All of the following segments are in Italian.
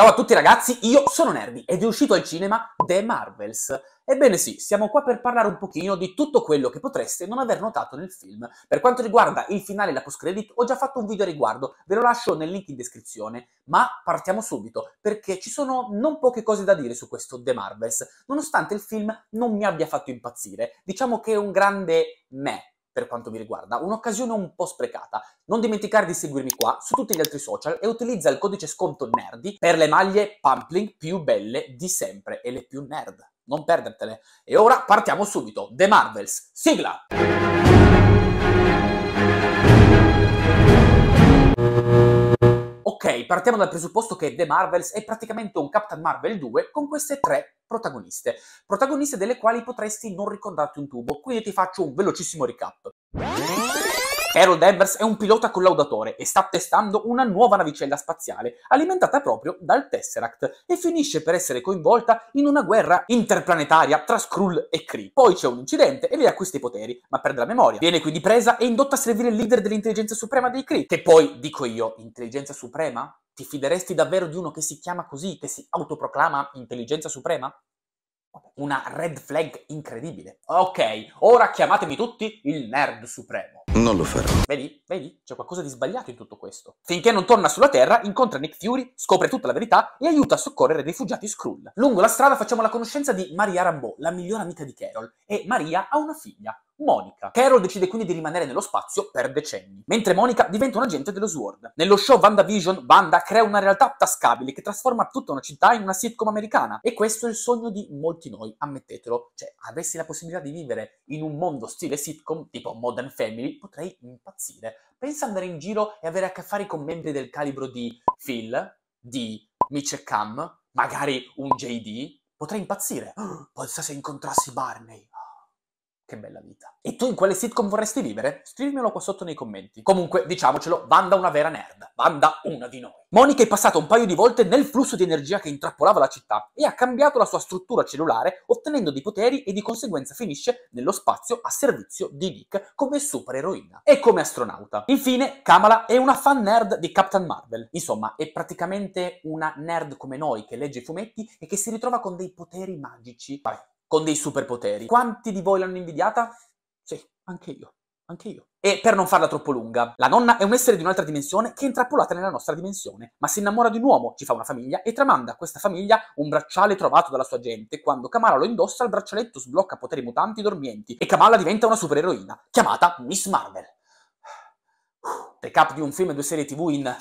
Ciao a tutti ragazzi, io sono Nervi ed è uscito al cinema The Marvels. Ebbene sì, siamo qua per parlare un pochino di tutto quello che potreste non aver notato nel film. Per quanto riguarda il finale e la post-credit, ho già fatto un video a riguardo, ve lo lascio nel link in descrizione, ma partiamo subito, perché ci sono non poche cose da dire su questo The Marvels, nonostante il film non mi abbia fatto impazzire. Diciamo che è un grande me, per quanto mi riguarda, un'occasione un po' sprecata. Non dimenticare di seguirmi qua su tutti gli altri social e utilizza il codice sconto NERDY per le maglie Pumpling più belle di sempre e le più nerd. Non perdertele. E ora partiamo subito. The Marvels, sigla! Ok, partiamo dal presupposto che The Marvels è praticamente un Captain Marvel 2 con queste tre protagoniste, protagoniste delle quali potresti non ricordarti un tubo, quindi ti faccio un velocissimo recap. Harold Evers è un pilota collaudatore e sta testando una nuova navicella spaziale alimentata proprio dal Tesseract e finisce per essere coinvolta in una guerra interplanetaria tra Skrull e Kree. Poi c'è un incidente e lei acquista i poteri, ma perde la memoria. Viene quindi presa e indotta a servire il leader dell'intelligenza suprema dei Kree, che poi, dico io, intelligenza suprema? Ti fideresti davvero di uno che si chiama così, che si autoproclama intelligenza suprema? Una red flag incredibile. Ok, ora chiamatemi tutti il nerd supremo. Non lo farò. Vedi? Vedi? C'è qualcosa di sbagliato in tutto questo. Finché non torna sulla Terra, incontra Nick Fury, scopre tutta la verità e aiuta a soccorrere i rifugiati Skrull. Lungo la strada facciamo la conoscenza di Maria Rambeau, la migliore amica di Carol, e Maria ha una figlia, Monica. Carol decide quindi di rimanere nello spazio per decenni, mentre Monica diventa un agente dello SWORD. Nello show WandaVision, Wanda crea una realtà tascabile che trasforma tutta una città in una sitcom americana. E questo è il sogno di molti noi, ammettetelo. Cioè, avessi la possibilità di vivere in un mondo stile sitcom, tipo Modern Family, potrei impazzire. Pensa andare in giro e avere a che fare con membri del calibro di Phil, di Mitch e Cam, magari un JD. Potrei impazzire. Oh, pensa se incontrassi Barney che bella vita. E tu in quale sitcom vorresti vivere? Scrivimelo qua sotto nei commenti. Comunque, diciamocelo, Vanda una vera nerd. Vanda una di noi. Monica è passata un paio di volte nel flusso di energia che intrappolava la città e ha cambiato la sua struttura cellulare ottenendo dei poteri e di conseguenza finisce nello spazio a servizio di Nick come supereroina e come astronauta. Infine, Kamala è una fan nerd di Captain Marvel. Insomma, è praticamente una nerd come noi che legge i fumetti e che si ritrova con dei poteri magici. Vabbè, con dei superpoteri. Quanti di voi l'hanno invidiata? Sì, anche io, anche io. E per non farla troppo lunga, la nonna è un essere di un'altra dimensione che è intrappolata nella nostra dimensione, ma si innamora di un uomo, ci fa una famiglia e tramanda a questa famiglia un bracciale trovato dalla sua gente. Quando Kamala lo indossa, il braccialetto sblocca poteri mutanti dormienti e Kamala diventa una supereroina, chiamata Miss Marvel. Recap di un film e due serie tv in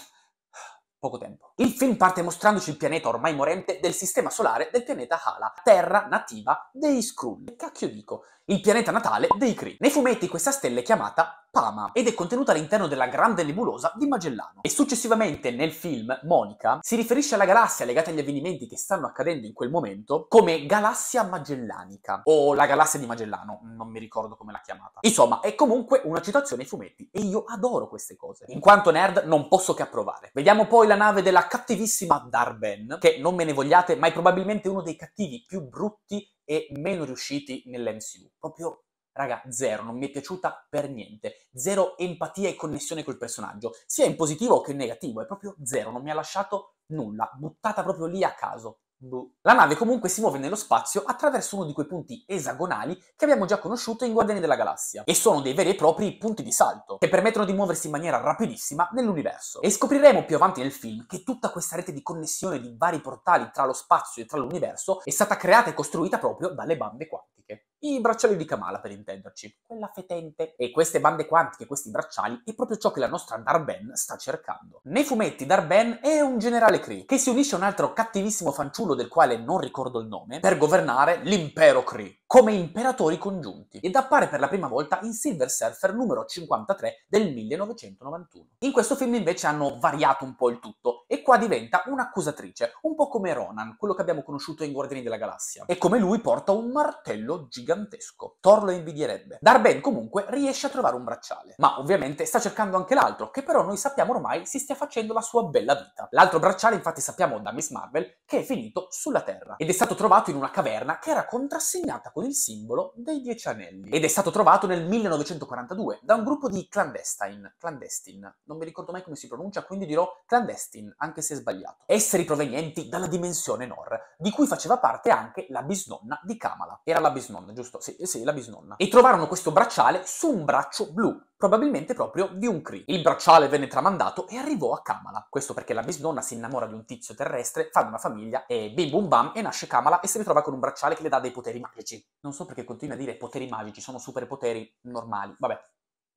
poco tempo. Il film parte mostrandoci il pianeta ormai morente del sistema solare del pianeta Hala, terra nativa dei Skrull. Cacchio dico, il pianeta natale dei Kree. Nei fumetti questa stella è chiamata Pama ed è contenuta all'interno della grande nebulosa di Magellano. E successivamente nel film Monica si riferisce alla galassia legata agli avvenimenti che stanno accadendo in quel momento come galassia magellanica o la galassia di Magellano, non mi ricordo come l'ha chiamata. Insomma, è comunque una citazione ai fumetti e io adoro queste cose. In quanto nerd non posso che approvare. Vediamo poi poi la nave della cattivissima Darben, che non me ne vogliate, ma è probabilmente uno dei cattivi più brutti e meno riusciti nell'MCU. Proprio raga, zero, non mi è piaciuta per niente. Zero empatia e connessione col personaggio, sia in positivo che in negativo, è proprio zero, non mi ha lasciato nulla, buttata proprio lì a caso. Boh. La nave comunque si muove nello spazio attraverso uno di quei punti esagonali che abbiamo già conosciuto in Guardiani della Galassia e sono dei veri e propri punti di salto che permettono di muoversi in maniera rapidissima nell'universo. E scopriremo più avanti nel film che tutta questa rete di connessione di vari portali tra lo spazio e tra l'universo è stata creata e costruita proprio dalle bande quantiche. I bracciali di Kamala, per intenderci, quella fetente. E queste bande quantiche, questi bracciali, è proprio ciò che la nostra Darben sta cercando. Nei fumetti Darben è un generale Kree che si unisce a un altro cattivissimo fanciullo del quale non ricordo il nome per governare l'impero Kree come imperatori congiunti ed appare per la prima volta in Silver Surfer numero 53 del 1991. In questo film invece hanno variato un po' il tutto e qua diventa un'accusatrice, un po' come Ronan, quello che abbiamo conosciuto in Guardiani della Galassia, e come lui porta un martello gigantesco. Thor lo invidierebbe. Darben comunque riesce a trovare un bracciale, ma ovviamente sta cercando anche l'altro, che però noi sappiamo ormai si stia facendo la sua bella vita. L'altro bracciale infatti sappiamo da Miss Marvel che è finito sulla Terra ed è stato trovato in una caverna che era contrassegnata con il simbolo dei Dieci Anelli ed è stato trovato nel 1942 da un gruppo di clandestine, clandestin, non mi ricordo mai come si pronuncia, quindi dirò clandestine, anche se sbagliato, esseri provenienti dalla dimensione Nor, di cui faceva parte anche la bisnonna di Kamala. Era la bisnonna, giusto? Sì, sì, la bisnonna. E trovarono questo bracciale su un braccio blu, probabilmente proprio di un Cree. Il bracciale venne tramandato e arrivò a Kamala. Questo perché la bisnonna si innamora di un tizio terrestre, fa una famiglia e bim bum bam e nasce Kamala e si ritrova con un bracciale che le dà dei poteri magici. Non so perché continua a dire poteri magici, sono superpoteri normali. Vabbè,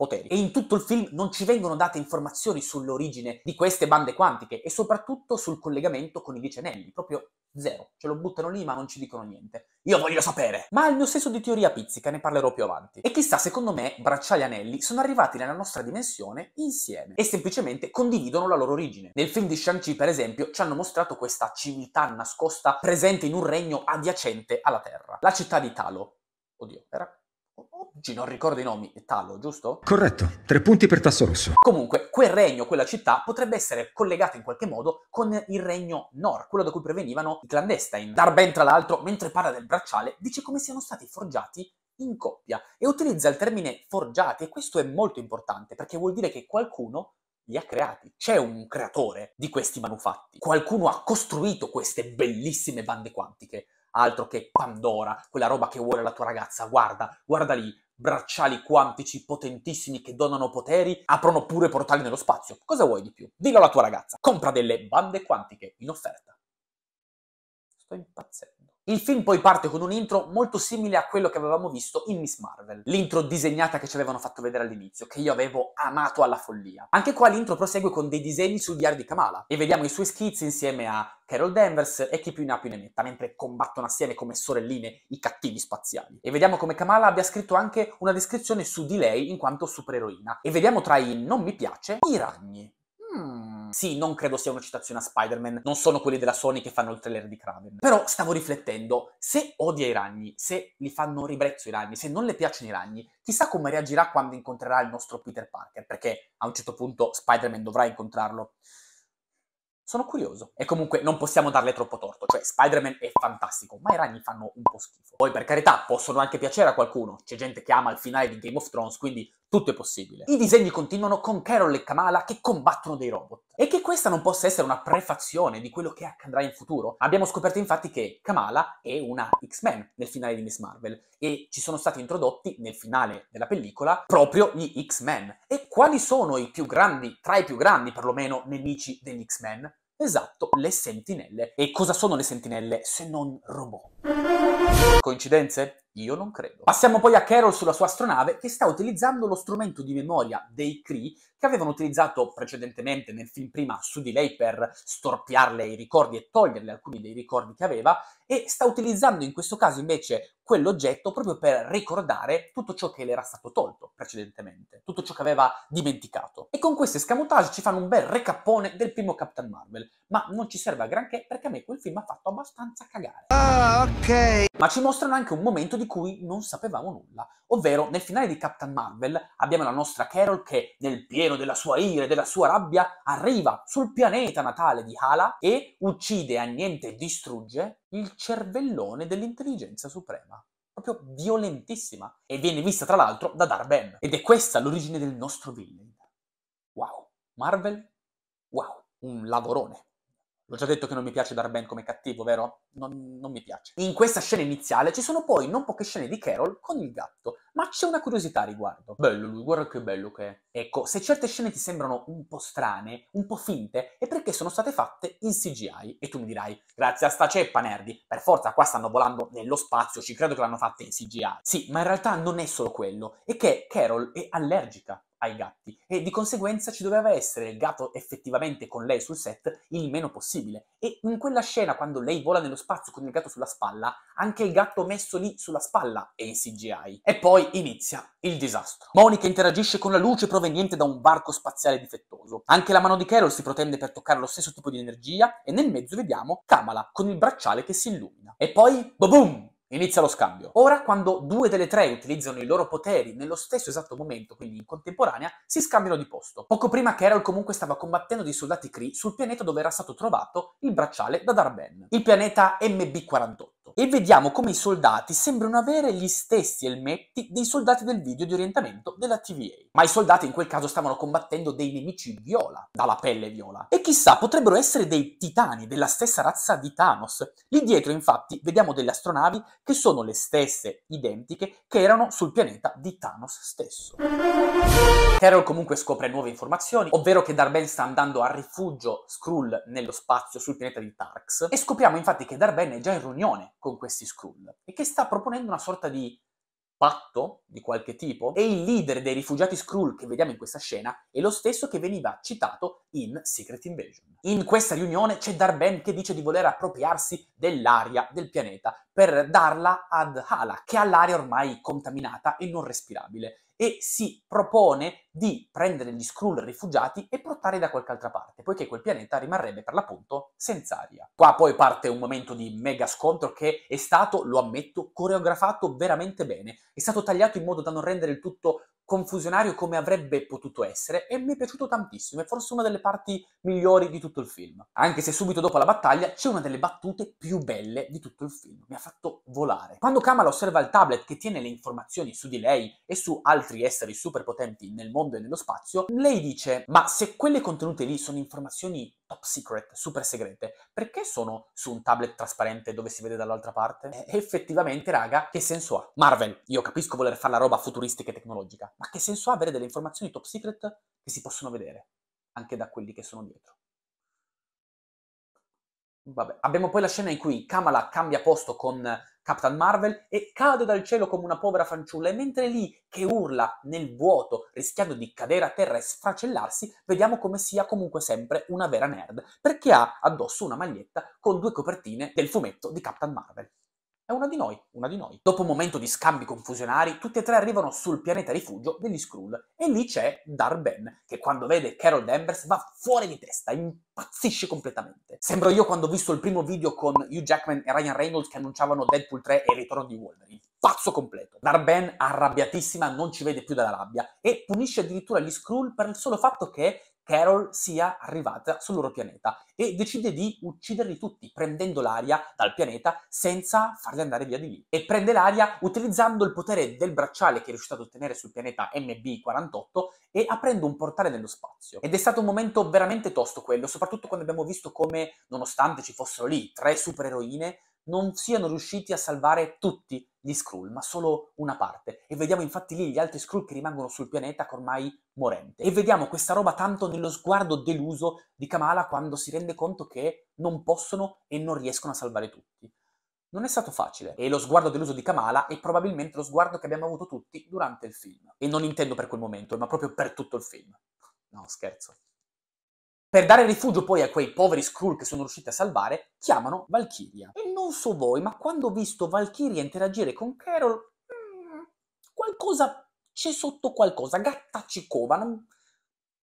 poteri. E in tutto il film non ci vengono date informazioni sull'origine di queste bande quantiche e soprattutto sul collegamento con i dieci anelli, proprio zero. Ce lo buttano lì ma non ci dicono niente. Io voglio sapere! Ma il mio senso di teoria pizzica, ne parlerò più avanti. E chissà, secondo me, bracciali e anelli sono arrivati nella nostra dimensione insieme e semplicemente condividono la loro origine. Nel film di Shang-Chi, per esempio, ci hanno mostrato questa civiltà nascosta presente in un regno adiacente alla Terra, la città di Talo. Oddio, era oggi non ricordo i nomi, Tallo, giusto? Corretto, tre punti per Tasso Rosso. Comunque, quel regno, quella città, potrebbe essere collegata in qualche modo con il regno Nor, quello da cui provenivano i clandestine. Darben, tra l'altro, mentre parla del bracciale, dice come siano stati forgiati in coppia e utilizza il termine forgiati e questo è molto importante perché vuol dire che qualcuno li ha creati. C'è un creatore di questi manufatti. Qualcuno ha costruito queste bellissime bande quantiche altro che Pandora, quella roba che vuole la tua ragazza, guarda, guarda lì, bracciali quantici potentissimi che donano poteri, aprono pure portali nello spazio. Cosa vuoi di più? Dillo alla tua ragazza, compra delle bande quantiche in offerta. Sto impazzendo. Il film poi parte con un intro molto simile a quello che avevamo visto in Miss Marvel, l'intro disegnata che ci avevano fatto vedere all'inizio, che io avevo amato alla follia. Anche qua l'intro prosegue con dei disegni sul diario di Kamala e vediamo i suoi schizzi insieme a Carol Danvers e chi più ne ha più ne metta, mentre combattono assieme come sorelline i cattivi spaziali. E vediamo come Kamala abbia scritto anche una descrizione su di lei in quanto supereroina. E vediamo tra i non mi piace i ragni. Sì, non credo sia una citazione a Spider-Man, non sono quelli della Sony che fanno il trailer di Kraven. Però stavo riflettendo, se odia i ragni, se li fanno ribrezzo i ragni, se non le piacciono i ragni, chissà come reagirà quando incontrerà il nostro Peter Parker, perché a un certo punto Spider-Man dovrà incontrarlo. Sono curioso. E comunque non possiamo darle troppo torto. Cioè, Spider-Man è fantastico, ma i ragni fanno un po' schifo. Poi, per carità, possono anche piacere a qualcuno. C'è gente che ama il finale di Game of Thrones, quindi tutto è possibile. I disegni continuano con Carol e Kamala che combattono dei robot. E che questa non possa essere una prefazione di quello che accadrà in futuro. Abbiamo scoperto infatti che Kamala è una X-Men nel finale di Miss Marvel e ci sono stati introdotti nel finale della pellicola proprio gli X-Men. E quali sono i più grandi, tra i più grandi perlomeno, nemici degli X-Men? Esatto, le sentinelle. E cosa sono le sentinelle se non robot? Coincidenze? Io non credo. Passiamo poi a Carol sulla sua astronave che sta utilizzando lo strumento di memoria dei Cree che avevano utilizzato precedentemente nel film prima su di lei per storpiarle i ricordi e toglierle alcuni dei ricordi che aveva e sta utilizzando in questo caso invece quell'oggetto proprio per ricordare tutto ciò che le era stato tolto precedentemente, tutto ciò che aveva dimenticato. E con queste scamotage ci fanno un bel recappone del primo Captain Marvel, ma non ci serve a granché perché a me quel film ha fatto abbastanza cagare. Ah, ok. Ma ci mostrano anche un momento di cui non sapevamo nulla, Ovvero, nel finale di Captain Marvel abbiamo la nostra Carol che, nel pieno della sua ira e della sua rabbia, arriva sul pianeta natale di Hala e uccide a niente e distrugge il cervellone dell'intelligenza suprema proprio violentissima e viene vista tra l'altro da Darben. Ed è questa l'origine del nostro villain. Wow. Marvel? Wow. Un lavorone. L'ho già detto che non mi piace Darben come cattivo, vero? Non, non, mi piace. In questa scena iniziale ci sono poi non poche scene di Carol con il gatto, ma c'è una curiosità a riguardo. Bello lui, guarda che bello che è. Ecco, se certe scene ti sembrano un po' strane, un po' finte, è perché sono state fatte in CGI. E tu mi dirai, grazie a sta ceppa, nerdi, per forza qua stanno volando nello spazio, ci credo che l'hanno fatta in CGI. Sì, ma in realtà non è solo quello, è che Carol è allergica ai gatti e di conseguenza ci doveva essere il gatto effettivamente con lei sul set il meno possibile. E in quella scena, quando lei vola nello spazio con il gatto sulla spalla, anche il gatto messo lì sulla spalla è in CGI. E poi inizia il disastro. Monica interagisce con la luce proveniente da un barco spaziale difettoso. Anche la mano di Carol si protende per toccare lo stesso tipo di energia e nel mezzo vediamo Kamala con il bracciale che si illumina. E poi, boom! Inizia lo scambio. Ora, quando due delle tre utilizzano i loro poteri nello stesso esatto momento, quindi in contemporanea, si scambiano di posto. Poco prima Carol comunque stava combattendo dei soldati Kree sul pianeta dove era stato trovato il bracciale da Darben, il pianeta MB48 sotto e vediamo come i soldati sembrano avere gli stessi elmetti dei soldati del video di orientamento della TVA. Ma i soldati in quel caso stavano combattendo dei nemici viola, dalla pelle viola. E chissà, potrebbero essere dei titani della stessa razza di Thanos. Lì dietro infatti vediamo delle astronavi che sono le stesse, identiche, che erano sul pianeta di Thanos stesso. Carol comunque scopre nuove informazioni, ovvero che Darben sta andando a rifugio Skrull nello spazio sul pianeta di Tarx e scopriamo infatti che Darben è già in riunione con questi Skrull e che sta proponendo una sorta di patto di qualche tipo e il leader dei rifugiati Skrull che vediamo in questa scena è lo stesso che veniva citato in Secret Invasion. In questa riunione c'è Darben che dice di voler appropriarsi dell'aria del pianeta per darla ad Hala, che ha l'aria ormai contaminata e non respirabile, e si propone di prendere gli Skrull rifugiati e portarli da qualche altra parte, poiché quel pianeta rimarrebbe per l'appunto senza aria. Qua poi parte un momento di mega scontro che è stato, lo ammetto, coreografato veramente bene, è stato tagliato in modo da non rendere il tutto confusionario come avrebbe potuto essere e mi è piaciuto tantissimo, è forse una delle parti migliori di tutto il film. Anche se subito dopo la battaglia c'è una delle battute più belle di tutto il film, mi ha fatto volare. Quando Kamala osserva il tablet che tiene le informazioni su di lei e su altri esseri superpotenti nel mondo e nello spazio, lei dice "Ma se quelle contenute lì sono informazioni top secret, super segrete, perché sono su un tablet trasparente dove si vede dall'altra parte? E eh, effettivamente, raga, che senso ha? Marvel, io capisco voler fare la roba futuristica e tecnologica, ma che senso ha avere delle informazioni top secret che si possono vedere anche da quelli che sono dietro? Vabbè. Abbiamo poi la scena in cui Kamala cambia posto con Captain Marvel e cade dal cielo come una povera fanciulla e mentre lì che urla nel vuoto rischiando di cadere a terra e sfracellarsi, vediamo come sia comunque sempre una vera nerd perché ha addosso una maglietta con due copertine del fumetto di Captain Marvel. È una di noi, una di noi. Dopo un momento di scambi confusionari, tutti e tre arrivano sul pianeta rifugio degli Skrull e lì c'è Darben, che quando vede Carol Danvers va fuori di testa, impazzisce completamente. Sembro io quando ho visto il primo video con Hugh Jackman e Ryan Reynolds che annunciavano Deadpool 3 e il ritorno di Wolverine. Pazzo completo. Darben, arrabbiatissima, non ci vede più dalla rabbia e punisce addirittura gli Skrull per il solo fatto che Carol sia arrivata sul loro pianeta e decide di ucciderli tutti, prendendo l'aria dal pianeta senza farli andare via di lì. E prende l'aria utilizzando il potere del bracciale che è riuscito ad ottenere sul pianeta MB48 e aprendo un portale nello spazio. Ed è stato un momento veramente tosto quello, soprattutto quando abbiamo visto come, nonostante ci fossero lì tre supereroine, non siano riusciti a salvare tutti gli Skrull, ma solo una parte. E vediamo infatti lì gli altri Skrull che rimangono sul pianeta ormai morente. E vediamo questa roba tanto nello sguardo deluso di Kamala quando si rende conto che non possono e non riescono a salvare tutti. Non è stato facile, e lo sguardo deluso di Kamala è probabilmente lo sguardo che abbiamo avuto tutti durante il film. E non intendo per quel momento, ma proprio per tutto il film. No, scherzo. Per dare rifugio poi a quei poveri Skrull che sono riusciti a salvare, chiamano Valkyria. E non so voi, ma quando ho visto Valkyria interagire con Carol, mm, qualcosa c'è sotto qualcosa, gatta ci cova, non...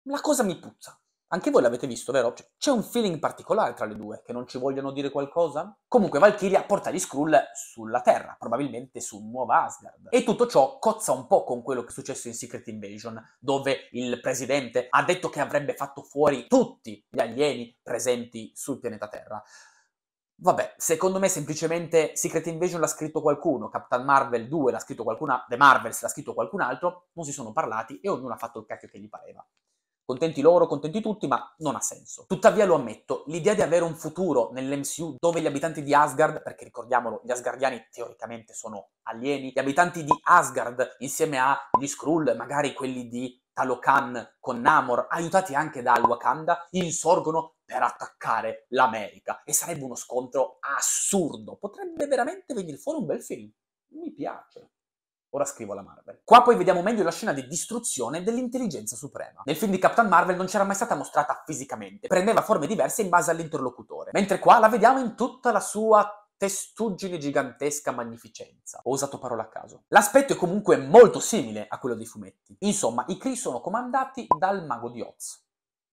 la cosa mi puzza. Anche voi l'avete visto, vero? Cioè, c'è un feeling particolare tra le due, che non ci vogliono dire qualcosa? Comunque Valkyria porta gli Skrull sulla Terra, probabilmente su Nuova Asgard. E tutto ciò cozza un po' con quello che è successo in Secret Invasion, dove il presidente ha detto che avrebbe fatto fuori tutti gli alieni presenti sul pianeta Terra. Vabbè, secondo me semplicemente Secret Invasion l'ha scritto qualcuno, Captain Marvel 2 l'ha scritto qualcun The Marvels l'ha scritto qualcun altro, non si sono parlati e ognuno ha fatto il cacchio che gli pareva. Contenti loro, contenti tutti, ma non ha senso. Tuttavia lo ammetto, l'idea di avere un futuro nell'MCU dove gli abitanti di Asgard, perché ricordiamolo, gli Asgardiani teoricamente sono alieni, gli abitanti di Asgard insieme agli Skrull, magari quelli di Talokan con Namor, aiutati anche da Wakanda, insorgono per attaccare l'America. E sarebbe uno scontro assurdo. Potrebbe veramente venire fuori un bel film. Mi piace. Ora scrivo la Marvel. Qua poi vediamo meglio la scena di distruzione dell'intelligenza suprema. Nel film di Captain Marvel non c'era mai stata mostrata fisicamente, prendeva forme diverse in base all'interlocutore, mentre qua la vediamo in tutta la sua testuggine gigantesca magnificenza. Ho usato parola a caso. L'aspetto è comunque molto simile a quello dei fumetti. Insomma, i Kree sono comandati dal mago di Oz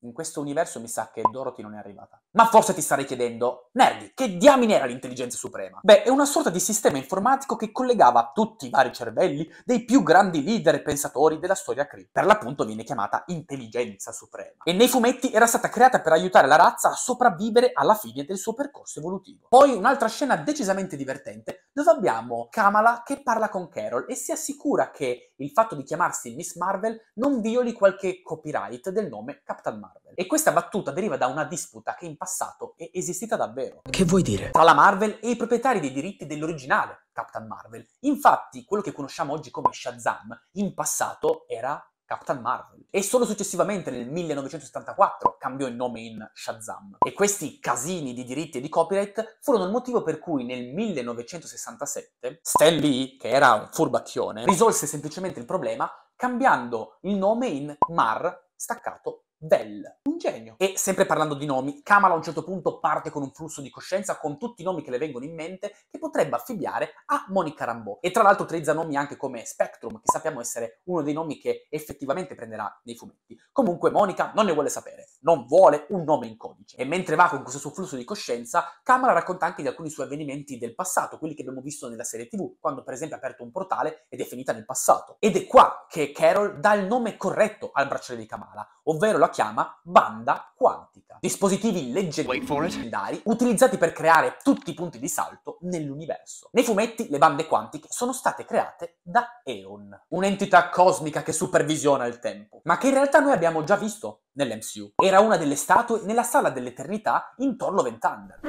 in questo universo mi sa che Dorothy non è arrivata. Ma forse ti starei chiedendo, Nerdy, che diamine era l'intelligenza suprema? Beh, è una sorta di sistema informatico che collegava tutti i vari cervelli dei più grandi leader e pensatori della storia Kree. Per l'appunto viene chiamata intelligenza suprema. E nei fumetti era stata creata per aiutare la razza a sopravvivere alla fine del suo percorso evolutivo. Poi un'altra scena decisamente divertente dove abbiamo Kamala che parla con Carol e si assicura che il fatto di chiamarsi Miss Marvel non violi qualche copyright del nome Captain Marvel. Marvel. E questa battuta deriva da una disputa che in passato è esistita davvero. Che vuoi dire? Tra la Marvel e i proprietari dei diritti dell'originale Captain Marvel. Infatti, quello che conosciamo oggi come Shazam, in passato era Captain Marvel. E solo successivamente, nel 1974, cambiò il nome in Shazam. E questi casini di diritti e di copyright furono il motivo per cui nel 1967 Stan Lee, che era un furbacchione, risolse semplicemente il problema cambiando il nome in Mar staccato Bell, un genio. E sempre parlando di nomi, Kamala a un certo punto parte con un flusso di coscienza con tutti i nomi che le vengono in mente che potrebbe affibbiare a Monica Rambeau. E tra l'altro utilizza nomi anche come Spectrum, che sappiamo essere uno dei nomi che effettivamente prenderà nei fumetti. Comunque Monica non ne vuole sapere, non vuole un nome in codice. E mentre va con questo suo flusso di coscienza, Kamala racconta anche di alcuni suoi avvenimenti del passato, quelli che abbiamo visto nella serie TV, quando per esempio ha aperto un portale ed è finita nel passato. Ed è qua che Carol dà il nome corretto al bracciale di Kamala, ovvero la la chiama banda quantica. Dispositivi leggendari utilizzati per creare tutti i punti di salto nell'universo. Nei fumetti le bande quantiche sono state create da Eon, un'entità cosmica che supervisiona il tempo, ma che in realtà noi abbiamo già visto nell'MCU. Era una delle statue nella Sala dell'Eternità intorno a Vent'Under.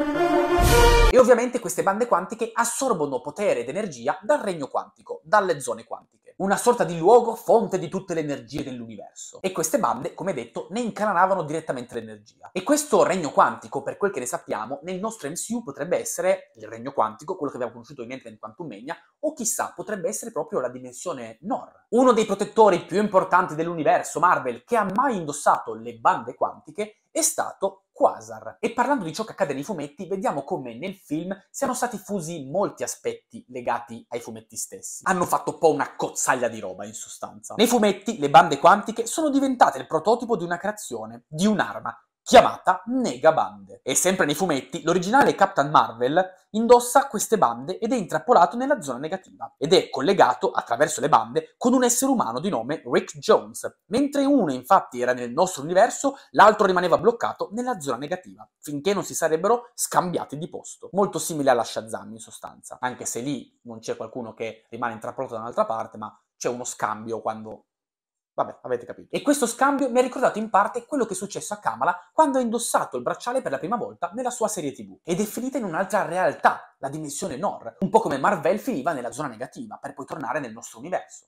E ovviamente queste bande quantiche assorbono potere ed energia dal regno quantico, dalle zone quantiche una sorta di luogo fonte di tutte le energie dell'universo. E queste bande, come detto, ne incanavano direttamente l'energia. E questo regno quantico, per quel che ne sappiamo, nel nostro MCU potrebbe essere il regno quantico, quello che abbiamo conosciuto in Ant-Man Quantum Mania, o chissà, potrebbe essere proprio la dimensione Nor. Uno dei protettori più importanti dell'universo Marvel che ha mai indossato le bande quantiche è stato Quasar. E parlando di ciò che accade nei fumetti, vediamo come nel film siano stati fusi molti aspetti legati ai fumetti stessi. Hanno fatto un po' una cozzaglia di roba, in sostanza. Nei fumetti, le bande quantiche sono diventate il prototipo di una creazione, di un'arma, chiamata Negabande. E sempre nei fumetti, l'originale Captain Marvel indossa queste bande ed è intrappolato nella zona negativa ed è collegato attraverso le bande con un essere umano di nome Rick Jones. Mentre uno infatti era nel nostro universo, l'altro rimaneva bloccato nella zona negativa, finché non si sarebbero scambiati di posto. Molto simile alla Shazam in sostanza, anche se lì non c'è qualcuno che rimane intrappolato da un'altra parte, ma c'è uno scambio quando Vabbè, avete capito. E questo scambio mi ha ricordato in parte quello che è successo a Kamala quando ha indossato il bracciale per la prima volta nella sua serie TV. Ed è finita in un'altra realtà, la dimensione Nor, un po' come Marvel finiva nella zona negativa per poi tornare nel nostro universo.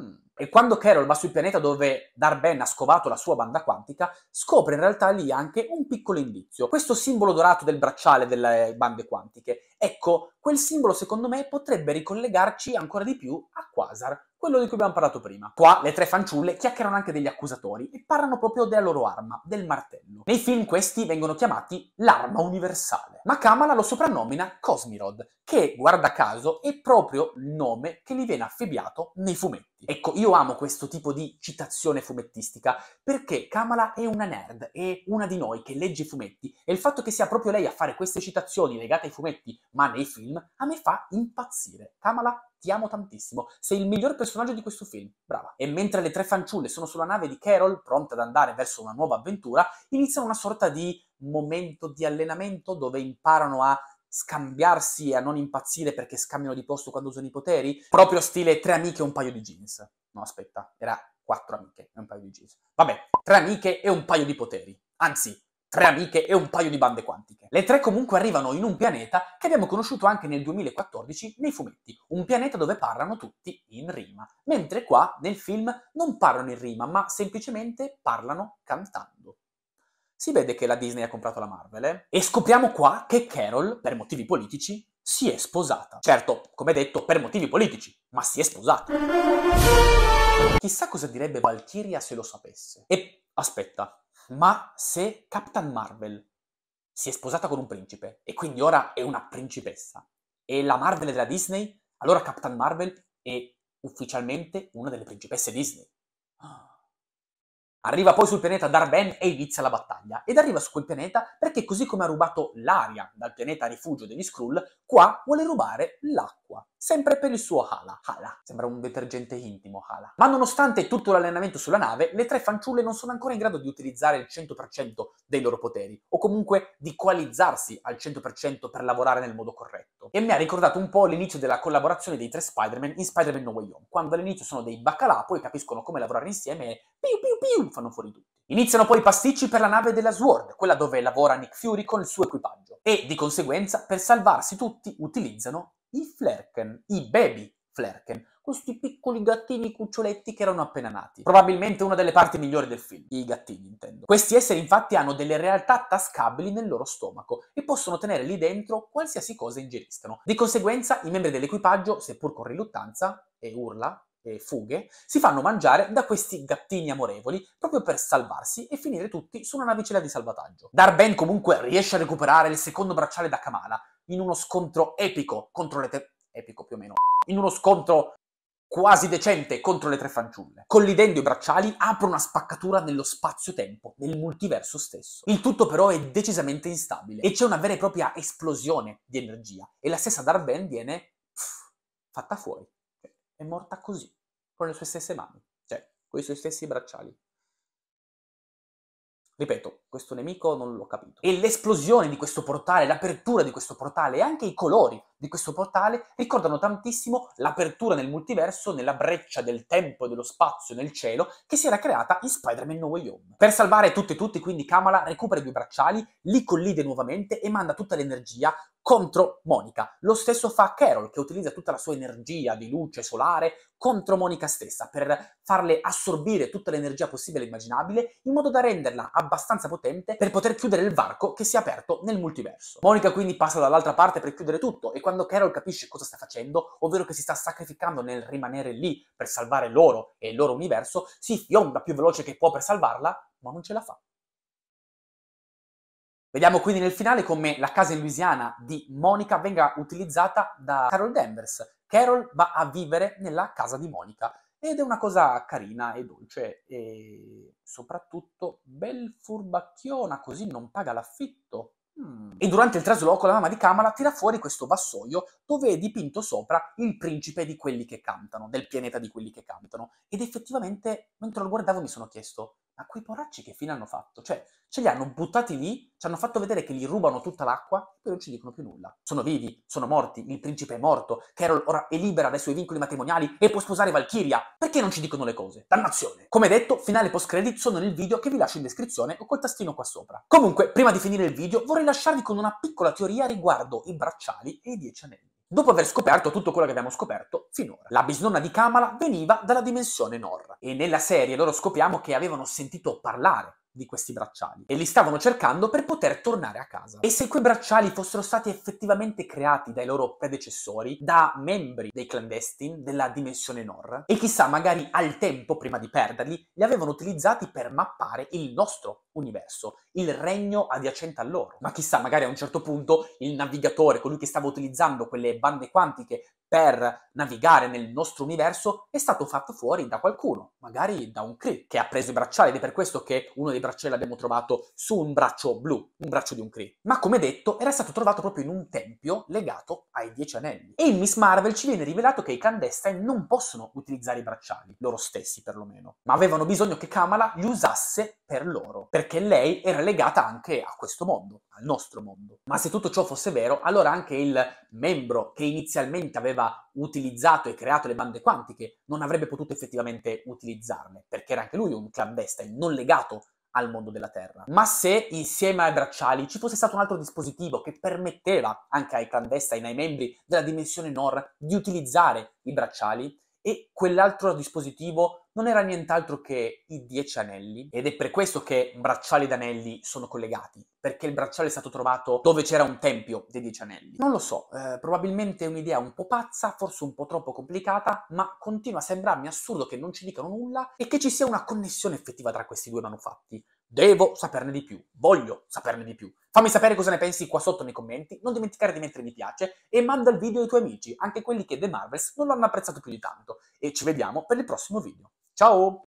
Hmm. E quando Carol va sul pianeta dove Darben ha scovato la sua banda quantica, scopre in realtà lì anche un piccolo indizio. Questo simbolo dorato del bracciale delle bande quantiche. Ecco, quel simbolo secondo me potrebbe ricollegarci ancora di più a Quasar, quello di cui abbiamo parlato prima. Qua le tre fanciulle chiacchierano anche degli accusatori e parlano proprio della loro arma, del martello. Nei film questi vengono chiamati l'arma universale, ma Kamala lo soprannomina Cosmirod, che, guarda caso, è proprio il nome che gli viene affibbiato nei fumetti. Ecco, io amo questo tipo di citazione fumettistica perché Kamala è una nerd, è una di noi che legge i fumetti e il fatto che sia proprio lei a fare queste citazioni legate ai fumetti, ma nei film, a me fa impazzire. Kamala ti amo tantissimo, sei il miglior personaggio di questo film, brava. E mentre le tre fanciulle sono sulla nave di Carol, pronte ad andare verso una nuova avventura, inizia una sorta di momento di allenamento dove imparano a scambiarsi e a non impazzire perché scambiano di posto quando usano i poteri, proprio stile tre amiche e un paio di jeans. No, aspetta, era quattro amiche e un paio di jeans. Vabbè, tre amiche e un paio di poteri. Anzi, tre amiche e un paio di bande quantiche. Le tre comunque arrivano in un pianeta che abbiamo conosciuto anche nel 2014 nei fumetti, un pianeta dove parlano tutti in rima, mentre qua nel film non parlano in rima, ma semplicemente parlano cantando. Si vede che la Disney ha comprato la Marvel, eh? E scopriamo qua che Carol, per motivi politici, si è sposata. Certo, come detto, per motivi politici, ma si è sposata. Chissà cosa direbbe Valkyria se lo sapesse. E aspetta, ma se Captain Marvel si è sposata con un principe e quindi ora è una principessa e la Marvel della Disney, allora Captain Marvel è ufficialmente una delle principesse Disney. Arriva poi sul pianeta Darben e inizia la battaglia. Ed arriva su quel pianeta perché così come ha rubato l'aria dal pianeta rifugio degli Skrull, qua vuole rubare l'acqua acqua, sempre per il suo Hala. Hala, sembra un detergente intimo Hala. Ma nonostante tutto l'allenamento sulla nave, le tre fanciulle non sono ancora in grado di utilizzare il 100% dei loro poteri, o comunque di coalizzarsi al 100% per lavorare nel modo corretto. E mi ha ricordato un po' l'inizio della collaborazione dei tre Spider-Man in Spider-Man No Way Home, quando all'inizio sono dei baccalà, poi capiscono come lavorare insieme e piu piu piu fanno fuori tutti. Iniziano poi i pasticci per la nave della Sword, quella dove lavora Nick Fury con il suo equipaggio, e di conseguenza per salvarsi tutti utilizzano i flerken, i baby flerken, questi piccoli gattini cuccioletti che erano appena nati. Probabilmente una delle parti migliori del film, i gattini intendo. Questi esseri infatti hanno delle realtà tascabili nel loro stomaco e possono tenere lì dentro qualsiasi cosa ingeriscano. Di conseguenza i membri dell'equipaggio, seppur con riluttanza e urla, e fughe, si fanno mangiare da questi gattini amorevoli proprio per salvarsi e finire tutti su una navicella di salvataggio. Darben comunque riesce a recuperare il secondo bracciale da Kamala, in uno scontro epico contro le tre... epico più o meno, in uno scontro quasi decente contro le tre fanciulle. Collidendo i bracciali apre una spaccatura nello spazio-tempo, nel multiverso stesso. Il tutto però è decisamente instabile e c'è una vera e propria esplosione di energia e la stessa Darben viene pff, fatta fuori. Cioè, è morta così, con le sue stesse mani, cioè con i suoi stessi bracciali. Ripeto, questo nemico non l'ho capito. E l'esplosione di questo portale, l'apertura di questo portale e anche i colori di questo portale ricordano tantissimo l'apertura nel multiverso, nella breccia del tempo e dello spazio nel cielo che si era creata in Spider-Man No Way Home. Per salvare tutti e tutti, quindi Kamala recupera i due bracciali, li collide nuovamente e manda tutta l'energia contro Monica. Lo stesso fa Carol, che utilizza tutta la sua energia di luce solare contro Monica stessa, per farle assorbire tutta l'energia possibile e immaginabile, in modo da renderla abbastanza potente per poter chiudere il varco che si è aperto nel multiverso. Monica quindi passa dall'altra parte per chiudere tutto, e quando Carol capisce cosa sta facendo, ovvero che si sta sacrificando nel rimanere lì per salvare loro e il loro universo, si fionda più veloce che può per salvarla, ma non ce la fa. Vediamo quindi nel finale come la casa in Louisiana di Monica venga utilizzata da Carol Danvers. Carol va a vivere nella casa di Monica ed è una cosa carina e dolce e soprattutto bel furbacchiona così non paga l'affitto. Mm. E durante il trasloco la mamma di Kamala tira fuori questo vassoio dove è dipinto sopra il principe di quelli che cantano, del pianeta di quelli che cantano. Ed effettivamente, mentre lo guardavo, mi sono chiesto: ma quei poracci che fine hanno fatto? Cioè, ce li hanno buttati lì, ci hanno fatto vedere che gli rubano tutta l'acqua e poi non ci dicono più nulla. Sono vivi, sono morti, il principe è morto, Carol ora è libera dai suoi vincoli matrimoniali e può sposare Valkyria. Perché non ci dicono le cose? Dannazione! Come detto, finale post-credit sono nel video che vi lascio in descrizione o col tastino qua sopra. Comunque, prima di finire il video, vorrei lasciarvi con una piccola teoria riguardo i bracciali e i dieci anelli dopo aver scoperto tutto quello che abbiamo scoperto finora. La bisnonna di Kamala veniva dalla dimensione Nor e nella serie loro scopriamo che avevano sentito parlare di questi bracciali e li stavano cercando per poter tornare a casa. E se quei bracciali fossero stati effettivamente creati dai loro predecessori, da membri dei clandestini della dimensione Nor, e chissà, magari al tempo, prima di perderli, li avevano utilizzati per mappare il nostro universo, il regno adiacente a loro. Ma chissà, magari a un certo punto il navigatore, colui che stava utilizzando quelle bande quantiche per navigare nel nostro universo, è stato fatto fuori da qualcuno, magari da un Kree, che ha preso i bracciali ed è per questo che uno dei bracciali bracciale l'abbiamo trovato su un braccio blu, un braccio di un Kree. Ma come detto, era stato trovato proprio in un tempio legato ai Dieci Anelli. E in Miss Marvel ci viene rivelato che i clandestini non possono utilizzare i bracciali, loro stessi perlomeno, ma avevano bisogno che Kamala li usasse per loro, perché lei era legata anche a questo mondo, al nostro mondo. Ma se tutto ciò fosse vero, allora anche il membro che inizialmente aveva utilizzato e creato le bande quantiche non avrebbe potuto effettivamente utilizzarle, perché era anche lui un clandestine non legato al mondo della Terra. Ma se insieme ai bracciali ci fosse stato un altro dispositivo che permetteva anche ai clandestini, ai membri della dimensione NOR, di utilizzare i bracciali, e quell'altro dispositivo non era nient'altro che i 10 anelli ed è per questo che bracciali ed anelli sono collegati, perché il bracciale è stato trovato dove c'era un tempio dei 10 anelli. Non lo so, eh, probabilmente è un'idea un po' pazza, forse un po' troppo complicata, ma continua a sembrarmi assurdo che non ci dicano nulla e che ci sia una connessione effettiva tra questi due manufatti. Devo saperne di più, voglio saperne di più. Fammi sapere cosa ne pensi qua sotto nei commenti, non dimenticare di mettere mi piace e manda il video ai tuoi amici, anche quelli che The Marvels non l'hanno apprezzato più di tanto. E ci vediamo per il prossimo video. Ciao!